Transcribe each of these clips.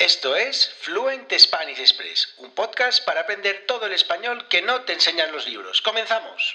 Esto es Fluent Spanish Express, un podcast para aprender todo el español que no te enseñan los libros. ¡Comenzamos!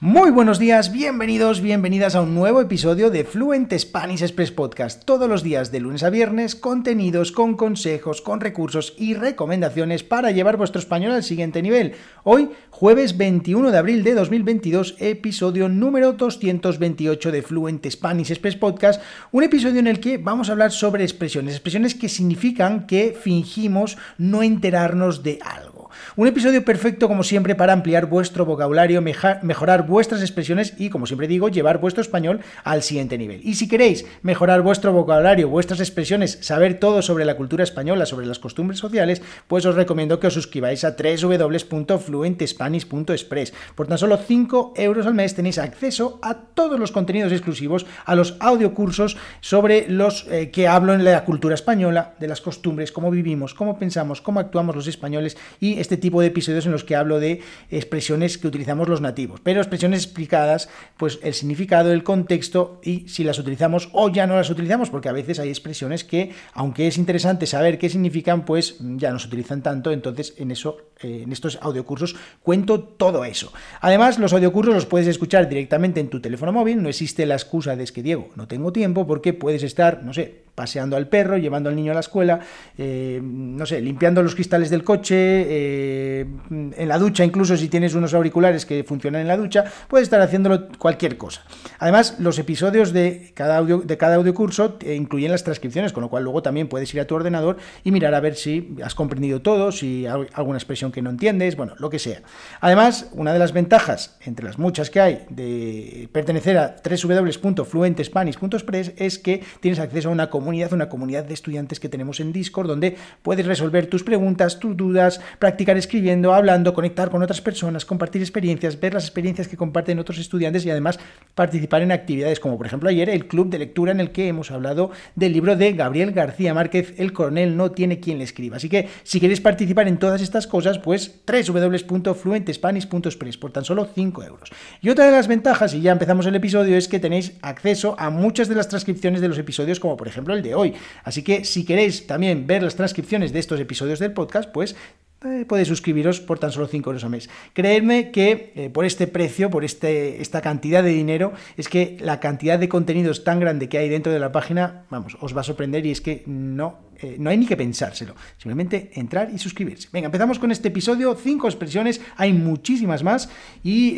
Muy buenos días, bienvenidos, bienvenidas a un nuevo episodio de Fluent Spanish Express Podcast. Todos los días de lunes a viernes, contenidos con consejos, con recursos y recomendaciones para llevar vuestro español al siguiente nivel. Hoy, jueves 21 de abril de 2022, episodio número 228 de Fluent Spanish Express Podcast, un episodio en el que vamos a hablar sobre expresiones, expresiones que significan que fingimos no enterarnos de algo. Un episodio perfecto como siempre para ampliar vuestro vocabulario, mejorar vuestras expresiones y, como siempre digo, llevar vuestro español al siguiente nivel. Y si queréis mejorar vuestro vocabulario, vuestras expresiones, saber todo sobre la cultura española, sobre las costumbres sociales, pues os recomiendo que os suscribáis a www.fluentespanish.express. Por tan solo 5 euros al mes tenéis acceso a todos los contenidos exclusivos, a los audiocursos sobre los eh, que hablo en la cultura española, de las costumbres, cómo vivimos, cómo pensamos, cómo actuamos los españoles y este tipo de episodios en los que hablo de expresiones que utilizamos los nativos, pero expresiones explicadas, pues el significado, el contexto y si las utilizamos o ya no las utilizamos, porque a veces hay expresiones que, aunque es interesante saber qué significan, pues ya no se utilizan tanto, entonces en eso, eh, en estos audiocursos cuento todo eso. Además, los audiocursos los puedes escuchar directamente en tu teléfono móvil, no existe la excusa de es que Diego, no tengo tiempo porque puedes estar, no sé, paseando al perro, llevando al niño a la escuela, eh, no sé, limpiando los cristales del coche, eh, en la ducha, incluso si tienes unos auriculares que funcionan en la ducha, puedes estar haciéndolo cualquier cosa. Además, los episodios de cada audio, de cada audio curso eh, incluyen las transcripciones, con lo cual luego también puedes ir a tu ordenador y mirar a ver si has comprendido todo, si hay alguna expresión que no entiendes, bueno, lo que sea. Además, una de las ventajas, entre las muchas que hay, de pertenecer a www.fluentespanish.express es que tienes acceso a una comunidad una comunidad de estudiantes que tenemos en Discord, donde puedes resolver tus preguntas, tus dudas, practicar escribiendo, hablando, conectar con otras personas, compartir experiencias, ver las experiencias que comparten otros estudiantes y además participar en actividades como por ejemplo ayer el club de lectura en el que hemos hablado del libro de Gabriel García Márquez, El coronel no tiene quien le escriba. Así que si quieres participar en todas estas cosas, pues www.fluentespanish.express por tan solo 5 euros. Y otra de las ventajas, y ya empezamos el episodio, es que tenéis acceso a muchas de las transcripciones de los episodios, como por ejemplo de hoy. Así que si queréis también ver las transcripciones de estos episodios del podcast, pues eh, podéis suscribiros por tan solo 5 euros al mes. Creedme que eh, por este precio, por este, esta cantidad de dinero, es que la cantidad de contenidos tan grande que hay dentro de la página, vamos, os va a sorprender y es que no, eh, no hay ni que pensárselo. Simplemente entrar y suscribirse. Venga, empezamos con este episodio, 5 expresiones, hay muchísimas más y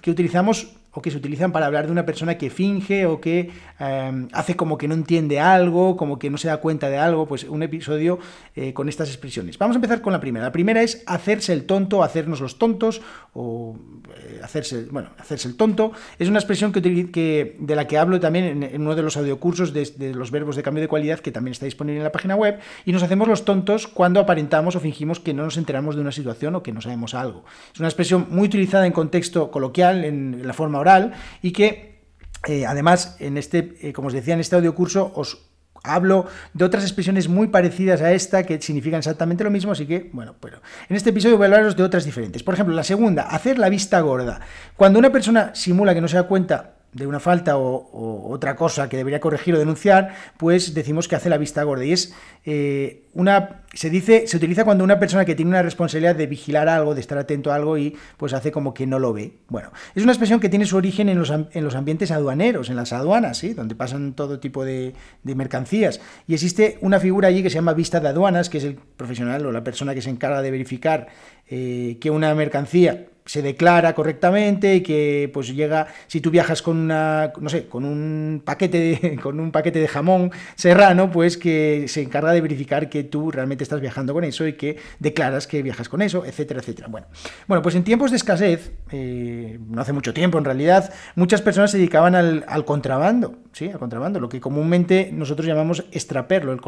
que utilizamos o que se utilizan para hablar de una persona que finge o que em, hace como que no entiende algo, como que no se da cuenta de algo, pues un episodio eh, con estas expresiones. Vamos a empezar con la primera. La primera es hacerse el tonto, hacernos los tontos, o eh, hacerse, bueno, hacerse el tonto. Es una expresión que, de la que hablo también en, uno de los audiocursos de, de, los verbos de cambio de cualidad, que también está disponible en la página web, y nos hacemos los tontos cuando aparentamos o fingimos que no nos enteramos de una situación o que no sabemos algo. Es una expresión muy utilizada en contexto coloquial, en la forma y que eh, además en este, eh, como os decía en este audio curso, os hablo de otras expresiones muy parecidas a esta que significan exactamente lo mismo, así que, bueno, pero en este episodio voy a hablaros de otras diferentes. Por ejemplo, la segunda, hacer la vista gorda. Cuando una persona simula que no se da cuenta de una falta o, otra cosa que debería corregir o denunciar, pues decimos que hace la vista gorda. Y es eh, una. Se dice, se utiliza cuando una persona que tiene una responsabilidad de vigilar algo, de estar atento a algo y pues hace como que no lo ve. Bueno, es una expresión que tiene su origen en los, en los ambientes aduaneros, en las aduanas, donde pasan todo tipo de, mercancías. Y existe una figura allí que se llama vista de aduanas, que es el profesional o la persona que se encarga de verificar eh, que una mercancía se declara correctamente y que pues llega, si tú viajas con una, no sé, con un paquete de, con un paquete de jamón serrano, pues que se encarga de verificar que tú realmente estás viajando con eso y que declaras que viajas con eso, etcétera, etcétera. Bueno, bueno pues en tiempos de escasez, eh, no hace mucho tiempo en realidad, muchas personas se dedicaban al, contrabando, sí, al contrabando, lo que comúnmente nosotros llamamos extraperlo, el,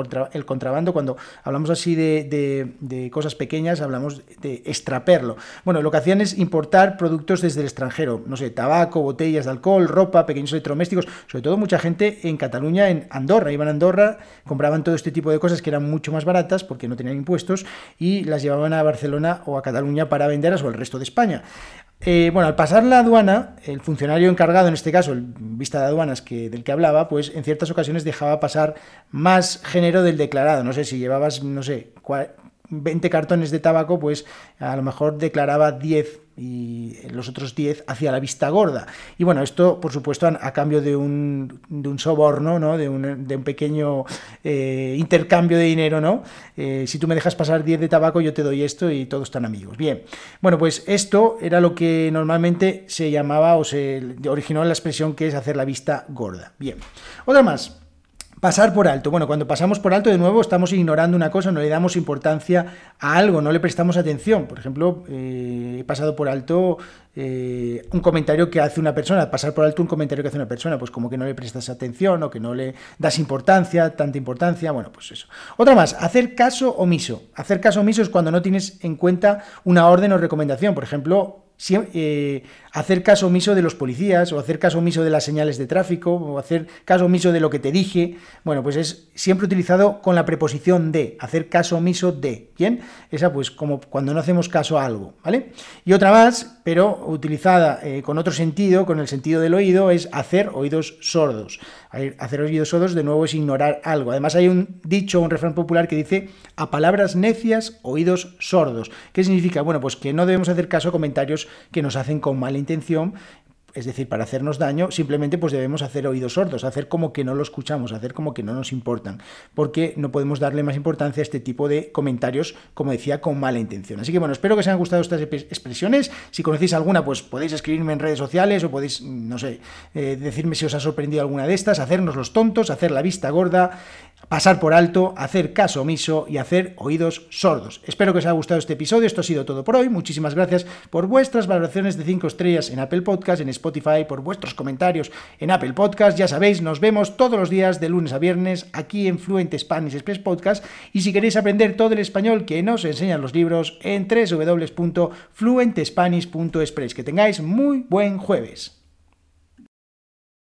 contrabando, cuando hablamos así de, de, de cosas pequeñas, hablamos de extraperlo. Bueno, lo que hacían es importar productos desde el extranjero, no sé, tabaco, botellas de alcohol, ropa, pequeños electrodomésticos, sobre todo mucha gente en Cataluña, en Andorra, iban a Andorra, compraban todo este tipo de cosas que eran mucho más baratas porque no tenían impuestos y las llevaban a Barcelona o a Cataluña para venderlas o al resto de España. Eh, bueno, al pasar la aduana, el funcionario encargado, en este caso, el vista de aduanas del que hablaba, pues en ciertas ocasiones dejaba pasar más género del declarado. No sé, si llevabas, no sé, 20 cartones de tabaco, pues a lo mejor declaraba 10 y los otros 10 hacia la vista gorda. Y bueno, esto, por supuesto, a, cambio de un, de un, soborno, ¿no? de, un, de un pequeño eh, intercambio de dinero, ¿no? Eh, si tú me dejas pasar 10 de tabaco, yo te doy esto y todos están amigos. Bien, bueno, pues esto era lo que normalmente se llamaba o se originó en la expresión que es hacer la vista gorda. Bien, otra más. Pasar por alto. Bueno, cuando pasamos por alto, de nuevo, estamos ignorando una cosa, no le damos importancia a algo, no le prestamos atención. Por ejemplo, eh, he pasado por alto eh, un comentario que hace una persona, pasar por alto un comentario que hace una persona, pues como que no le prestas atención o que no le das importancia, tanta importancia, bueno, pues eso. Otra más, hacer caso omiso. Hacer caso omiso es cuando no tienes en cuenta una orden o recomendación. Por ejemplo, eh, hacer caso omiso de los policías, o hacer caso omiso de las señales de tráfico, o hacer caso omiso de lo que te dije. Bueno, pues es siempre utilizado con la preposición de, hacer caso omiso de. ¿Bien? Esa pues como cuando no hacemos caso a algo, ¿vale? Y otra más, pero utilizada eh, con otro sentido, con el sentido del oído, es hacer oídos sordos. Hacer oídos sordos de nuevo es ignorar algo. Además hay un dicho, un refrán popular que dice, a palabras necias, oídos sordos. ¿Qué significa? Bueno, pues que no debemos hacer caso a comentarios que nos hacen con mala intención, es decir, para hacernos daño, simplemente pues debemos hacer oídos sordos, hacer como que no lo escuchamos, hacer como que no nos importan, porque no podemos darle más importancia a este tipo de comentarios, como decía, con mala intención. Así que bueno, espero que os hayan gustado estas expresiones. Si conocéis alguna, pues podéis escribirme en redes sociales o podéis, mm, no sé, eh, decirme si os ha sorprendido alguna de estas, hacernos los tontos, hacer la vista gorda, pasar por alto, hacer caso omiso y hacer oídos sordos. Espero que os haya gustado este episodio. Esto ha sido todo por hoy. Muchísimas gracias por vuestras valoraciones de 5 estrellas en Apple Podcast, en Spotify, por vuestros comentarios en Apple Podcast. Ya sabéis, nos vemos todos los días de lunes a viernes aquí en Fluente Spanish Express Podcast. Y si queréis aprender todo el español que nos enseñan los libros en www.fluentespanish.express. Que tengáis muy buen jueves.